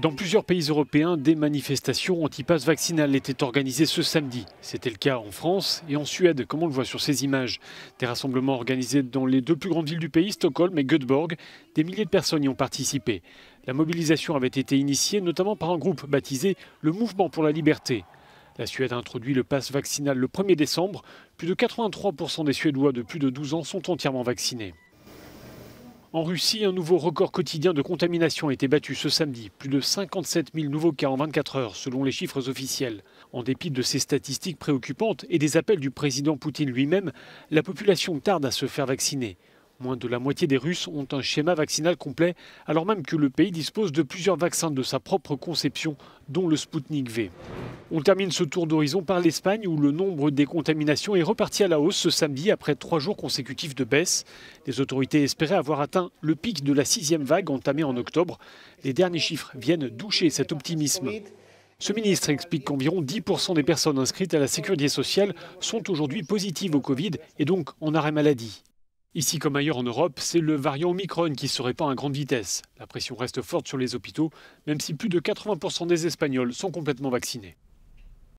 Dans plusieurs pays européens, des manifestations anti-pass vaccinales étaient organisées ce samedi. C'était le cas en France et en Suède, comme on le voit sur ces images. Des rassemblements organisés dans les deux plus grandes villes du pays, Stockholm et Göteborg. Des milliers de personnes y ont participé. La mobilisation avait été initiée notamment par un groupe baptisé le Mouvement pour la Liberté. La Suède a introduit le pass vaccinal le 1er décembre. Plus de 83% des Suédois de plus de 12 ans sont entièrement vaccinés. En Russie, un nouveau record quotidien de contamination a été battu ce samedi. Plus de 57 000 nouveaux cas en 24 heures, selon les chiffres officiels. En dépit de ces statistiques préoccupantes et des appels du président Poutine lui-même, la population tarde à se faire vacciner. Moins de la moitié des Russes ont un schéma vaccinal complet, alors même que le pays dispose de plusieurs vaccins de sa propre conception, dont le Sputnik V. On termine ce tour d'horizon par l'Espagne où le nombre des contaminations est reparti à la hausse ce samedi après trois jours consécutifs de baisse. Les autorités espéraient avoir atteint le pic de la sixième vague entamée en octobre. Les derniers chiffres viennent doucher cet optimisme. Ce ministre explique qu'environ 10% des personnes inscrites à la sécurité sociale sont aujourd'hui positives au Covid et donc en arrêt maladie. Ici comme ailleurs en Europe, c'est le variant Omicron qui se répand à grande vitesse. La pression reste forte sur les hôpitaux, même si plus de 80% des Espagnols sont complètement vaccinés.